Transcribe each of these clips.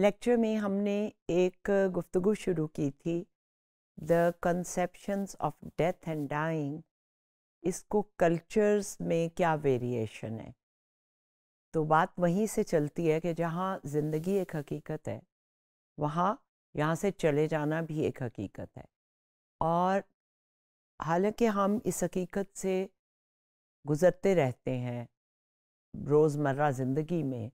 lecture में हमने एक गुफ्तु शुरू की थी the conceptions of death and dying इसको कल्चर्स में क्या वेरिएशन है तो बात वहीं से चलती है कि जहाँ ज़िंदगी एक हकीकत है वहाँ यहाँ से चले जाना भी एक हकीकत है और हालांकि हम इस हकीकत से गुज़रते रहते हैं रोज़मर्रा ज़िंदगी में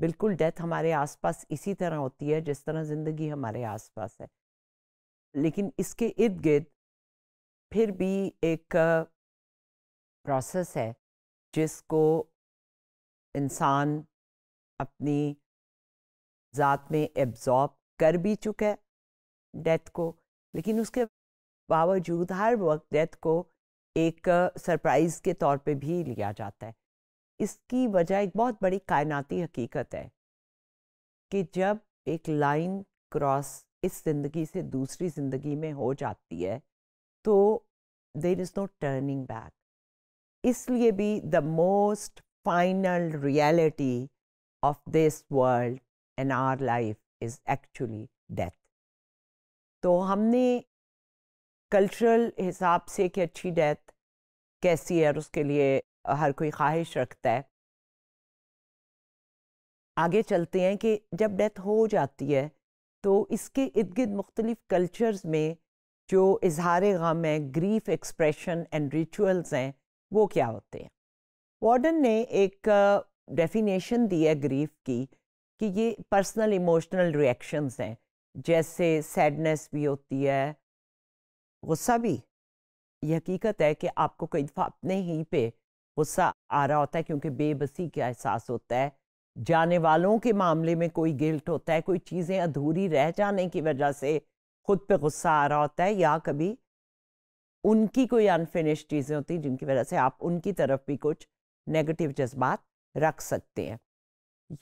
बिल्कुल डेथ हमारे आसपास इसी तरह होती है जिस तरह ज़िंदगी हमारे आसपास है लेकिन इसके इर्द गिर्द फिर भी एक प्रोसेस है जिसको इंसान अपनी ज़ात में एब्जॉर्ब कर भी चुका है डेथ को लेकिन उसके बावजूद हर वक्त डेथ को एक सरप्राइज़ के तौर पे भी लिया जाता है इसकी वजह एक बहुत बड़ी कायनाती हकीकत है कि जब एक लाइन क्रॉस इस ज़िंदगी से दूसरी ज़िंदगी में हो जाती है तो there is no turning back इसलिए भी the most final reality of this world and our life is actually death तो हमने कल्चरल हिसाब से कि अच्छी डेथ कैसी है और उसके लिए हर कोई ख्वाहिश रखता है आगे चलते हैं कि जब डेथ हो जाती है तो इसके इर्द गिर्द मुख्तलिफ कल्चर्स में जो इजहार गम है ग्रीफ एक्सप्रेशन एंड रिचुअल्स हैं वो क्या होते हैं वार्डन ने एक डेफिनेशन दी है ग्रीफ की कि ये पर्सनल इमोशनल रिएक्शंस हैं जैसे सैडनेस भी होती है गुस्सा भी ये हकीकत है कि आपको कई दफ़ा अपने ही पे गुस्सा आ रहा होता है क्योंकि बेबसी का एहसास होता है जाने वालों के मामले में कोई गिल्ट होता है कोई चीज़ें अधूरी रह जाने की वजह से खुद पे गुस्सा आ रहा होता है या कभी उनकी कोई अनफिनिश चीज़ें होती हैं जिनकी वजह से आप उनकी तरफ भी कुछ नेगेटिव जज्बात रख सकते हैं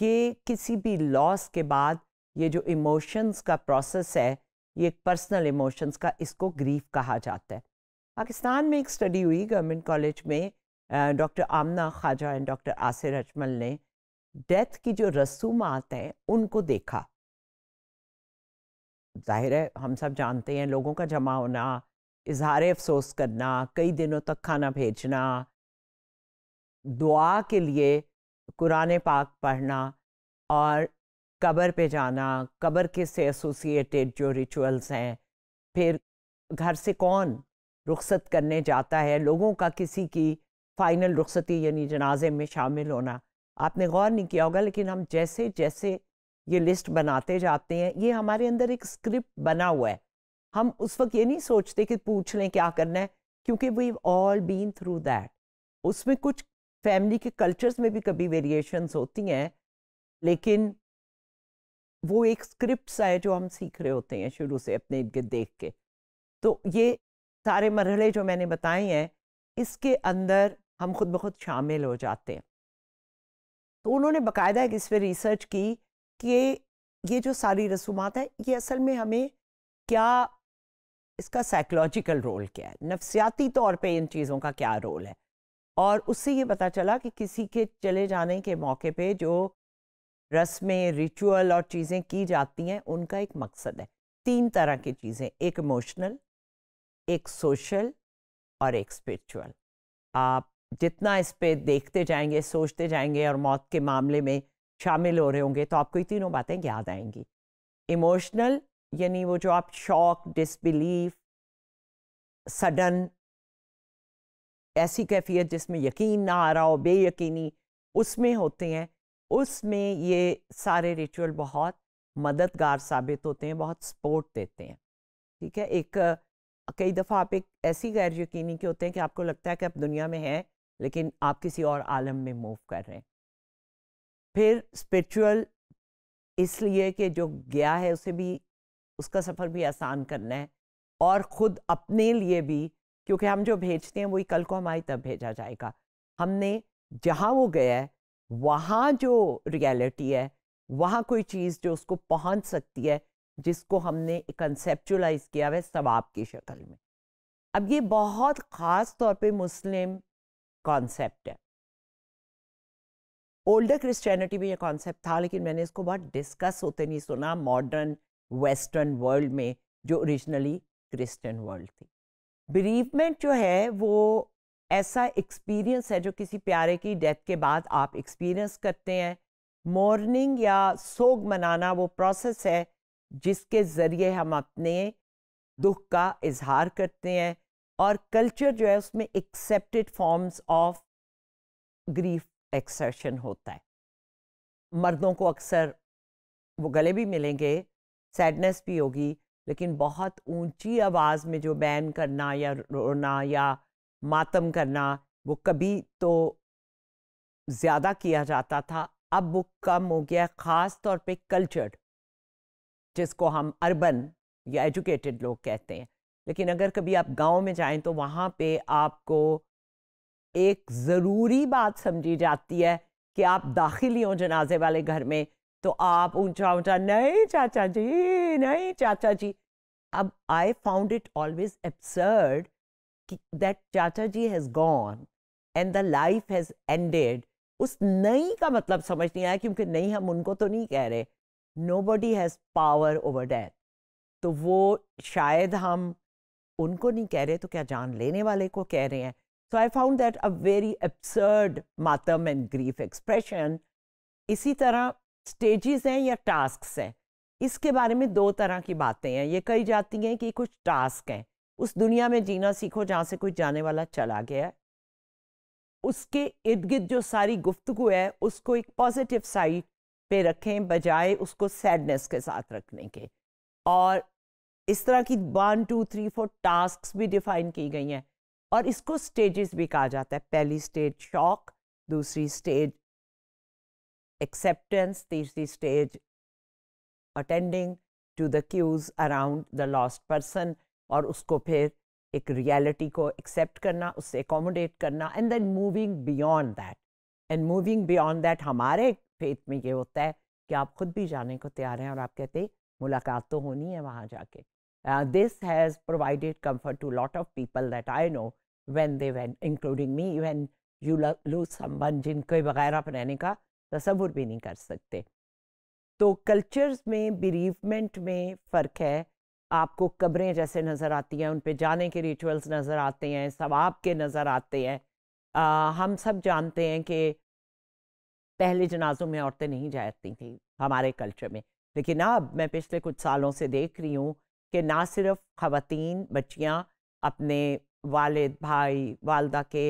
ये किसी भी लॉस के बाद ये जो इमोशंस का प्रोसेस है ये एक पर्सनल इमोशंस का इसको ग्रीफ कहा जाता है पाकिस्तान में एक स्टडी हुई गवर्नमेंट कॉलेज में doctor Aamna Khwaja and doctor Asir Ajmal ने डेथ की जो रसूमात हैं उनको देखा जाहिर है हम सब जानते हैं लोगों का जमा होना इजहार अफसोस करना कई दिनों तक खाना भेजना दुआ के लिए कुरान पाक पढ़ना और कब्र पे जाना कब्र के से एसोसिएटेड जो रिचुअल्स हैं फिर घर से कौन रुखसत करने जाता है लोगों का किसी की फ़ाइनल रुखसती यानी जनाजे में शामिल होना आपने गौर नहीं किया होगा लेकिन हम जैसे जैसे ये लिस्ट बनाते जाते हैं ये हमारे अंदर एक स्क्रिप्ट बना हुआ है हम उस वक्त ये नहीं सोचते कि पूछ लें क्या करना है क्योंकि we all been through that उसमें कुछ फैमिली के कल्चर्स में भी कभी वेरिएशंस होती हैं लेकिन वो एक स्क्रिप्ट सा है जो हम सीख रहे होते हैं शुरू से अपने इर्द गिर्द देख के तो ये सारे मरहले जो मैंने बताए हैं इसके अंदर हम खुद ब खुद शामिल हो जाते हैं तो उन्होंने बाकायदा इस पर रिसर्च की कि ये जो सारी रसूमात है ये असल में हमें क्या इसका साइकोलॉजिकल रोल क्या है नफसियाती तौर पे इन चीज़ों का क्या रोल है और उससे ये पता चला कि किसी के चले जाने के मौके पे जो रस्में रिचुअल और चीज़ें की जाती हैं उनका एक मकसद है तीन तरह की चीज़ें एक इमोशनल एक सोशल और एक स्पिरिचुअल आप जितना इस पर देखते जाएंगे सोचते जाएंगे और मौत के मामले में शामिल हो रहे होंगे तो आपको ये तीनों बातें याद आएंगी इमोशनल यानी वो जो आप शॉक डिसबिलीफ सडन ऐसी कैफियत जिसमें यकीन ना आ रहा हो बेयकीनी उसमें होते हैं उसमें ये सारे रिचुअल बहुत मददगार साबित होते हैं बहुत सपोर्ट देते हैं ठीक है एक कई दफ़ा आप एक ऐसी गैर यकीनी के होते हैं कि आपको लगता है कि आप दुनिया में हैं लेकिन आप किसी और आलम में मूव कर रहे हैं फिर स्पिरिचुअल इसलिए कि जो गया है उसे भी उसका सफ़र भी आसान करना है और ख़ुद अपने लिए भी क्योंकि हम जो भेजते हैं वही कल को हमारी तब भेजा जाएगा हमने जहाँ वो गया है वहाँ जो रियलिटी है वहाँ कोई चीज़ जो उसको पहुँच सकती है जिसको हमने कंसेप्चुलाइज किया हुआ है सवाब की शक्ल में अब ये बहुत ख़ास तौर पे मुस्लिम कॉन्सेप्ट है ओल्डर क्रिश्चियनिटी में ये कॉन्सेप्ट था लेकिन मैंने इसको बहुत डिस्कस होते नहीं सुना मॉडर्न वेस्टर्न वर्ल्ड में जो ओरिजिनली क्रिश्चियन वर्ल्ड थी बिरीवमेंट जो है वो ऐसा एक्सपीरियंस है जो किसी प्यारे की डेथ के बाद आप एक्सपीरियंस करते हैं मॉर्निंग या सोग मनाना वो प्रोसेस है जिसके ज़रिए हम अपने दुख का इजहार करते हैं और कल्चर जो है उसमें accepted forms of grief exertion होता है मर्दों को अक्सर वो गले भी मिलेंगे सैडनेस भी होगी लेकिन बहुत ऊंची आवाज़ में जो बैन करना या रोना या मातम करना वो कभी तो ज़्यादा किया जाता था अब वो कम हो गया ख़ास तौर पे कल्चर्ड जिसको हम अर्बन या एजुकेटेड लोग कहते हैं लेकिन अगर कभी आप गांव में जाएं तो वहाँ पे आपको एक ज़रूरी बात समझी जाती है कि आप दाखिल हो जनाजे वाले घर में तो आप ऊंचा ऊंचा नहीं चाचा जी नहीं चाचा जी अब I found it always absurd that चाचा जी has gone and the life has ended उस नई का मतलब समझ नहीं आया क्योंकि नहीं हम उनको तो नहीं कह रहे nobody has power over death तो वो शायद हम उनको नहीं कह रहे तो क्या जान लेने वाले को कह रहे हैं so I found that a very absurd मातम एंड ग्रीफ एक्सप्रेशन इसी तरह स्टेजेस हैं या टास्क हैं इसके बारे में दो तरह की बातें हैं ये कही जाती हैं कि कुछ टास्क हैं उस दुनिया में जीना सीखो जहाँ से कुछ जाने वाला चला गया है उसके इर्द गिर्द जो सारी गुफ्तगु है उसको एक पॉजिटिव साइड पे रखें बजाय उसको सैडनेस के साथ रखने के और इस तरह की one two three four task भी डिफाइन की गई हैं और इसको स्टेजेस भी कहा जाता है पहली स्टेज शॉक दूसरी स्टेज एक्सेप्टेंस तीसरी stage attending to the cues around the lost person और उसको फिर एक रियलिटी को एक्सेप्ट करना उससे एकोमोडेट करना and then moving beyond that and moving beyond that हमारे फेथ में ये होता है कि आप खुद भी जाने को तैयार हैं और आप कहते मुलाकात तो होनी है वहाँ जाके Uh, this has provided comfort to a lot of people that I know when they went, including me, when you lose someone जिनके बगैर आप रहने का तस्वुर भी नहीं कर सकते तो कल्चर्स में बिरीवमेंट में फ़र्क है आपको कब्रें जैसे नज़र आती हैं उन पे जाने के रिचुअल्स नज़र आते हैं सवाब के नज़र आते हैं आ, हम सब जानते हैं कि पहले जनाजों में औरतें नहीं जाती थी हमारे कल्चर में लेकिन अब मैं पिछले कुछ सालों से देख रही हूँ कि ना सिर्फ ख़वान बच्चियाँ अपने वाल भाई वालदा के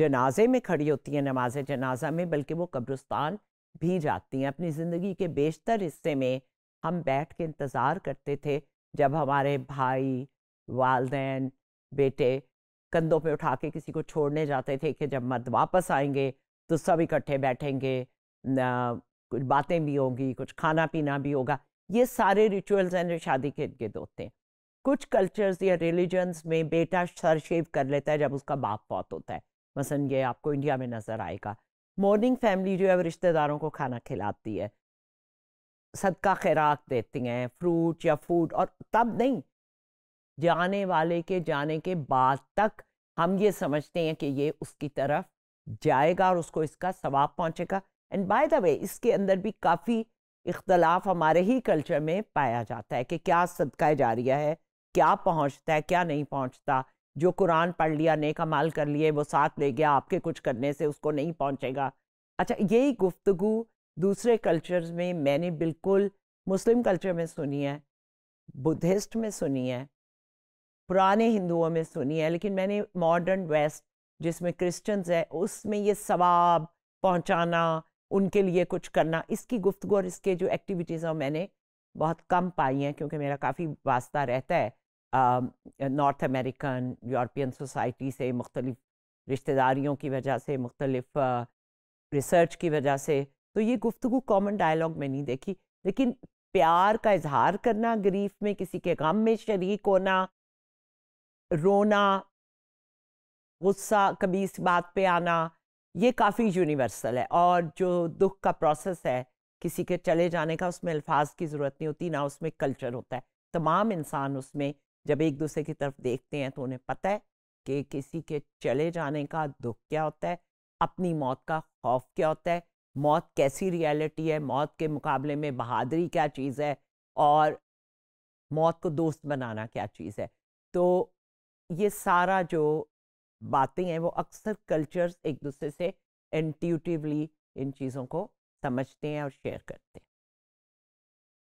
जनाजे में खड़ी होती हैं नमाज जनाजा में बल्कि वो कब्रस्तान भी जाती हैं अपनी ज़िंदगी के बेशतर हिस्से में हम बैठ के इंतज़ार करते थे जब हमारे भाई वालदेन बेटे कंधों पे उठा के किसी को छोड़ने जाते थे कि जब मर्द वापस आएंगे तो सब इकट्ठे बैठेंगे कुछ बातें भी होंगी कुछ खाना पीना भी होगा ये सारे रिचुअल्स हैं जो शादी के गिर्द होते हैं कुछ कल्चर्स या रिलीजन्स में बेटा सर शेव कर लेता है जब उसका बाप पौत होता है मसन ये आपको इंडिया में नज़र आएगा मॉर्निंग फैमिली जो है रिश्तेदारों को खाना खिलाती है सदका खैराक देती हैं फ्रूट या फूड और तब नहीं जाने वाले के जाने के बाद तक हम ये समझते हैं कि ये उसकी तरफ जाएगा और उसको इसका सवाब पहुंचेगा एंड बाय द वे इसके अंदर भी काफ़ी इख्तलाफ हमारे ही कल्चर में पाया जाता है कि क्या सदका जारिया है क्या पहुंचता है क्या नहीं पहुंचता जो कुरान पढ़ लिया नेक अमाल कर लिए वो साथ ले गया आपके कुछ करने से उसको नहीं पहुंचेगा अच्छा यही गुफ्तगु दूसरे कल्चर्स में मैंने बिल्कुल मुस्लिम कल्चर में सुनी है बुद्धिस्ट में सुनी है पुराने हिंदुओं में सुनी है लेकिन मैंने मॉडर्न वेस्ट जिसमें क्रिश्चियंस है उसमें ये सवाब पहुंचाना उनके लिए कुछ करना इसकी गुफ्तु और इसके जो एक्टिविटीज़ हैं मैंने बहुत कम पाई हैं क्योंकि मेरा काफ़ी वास्ता रहता है नॉर्थ अमेरिकन यूरोपियन सोसाइटी से मुख्तलिफ रिश्तेदारियों की वजह से मुख्तलिफ रिसर्च की वजह से तो ये गुफ्तु कॉमन डायलॉग में नहीं देखी लेकिन प्यार का इजहार करना गरीफ में किसी के गम में शरीक होना रोना गुस्सा कभी इस बात पे आना ये काफ़ी यूनिवर्सल है और जो दुख का प्रोसेस है किसी के चले जाने का उसमें अल्फाज की ज़रूरत नहीं होती ना उसमें कल्चर होता है तमाम इंसान उसमें जब एक दूसरे की तरफ देखते हैं तो उन्हें पता है कि किसी के चले जाने का दुख क्या होता है अपनी मौत का खौफ क्या होता है मौत कैसी रियलिटी है मौत के मुकाबले में बहादरी क्या चीज़ है और मौत को दोस्त बनाना क्या चीज़ है तो ये सारा जो बातें हैं वो अक्सर कल्चर्स एक दूसरे से इंट्यूटिवली इन चीज़ों को समझते हैं और शेयर करते हैं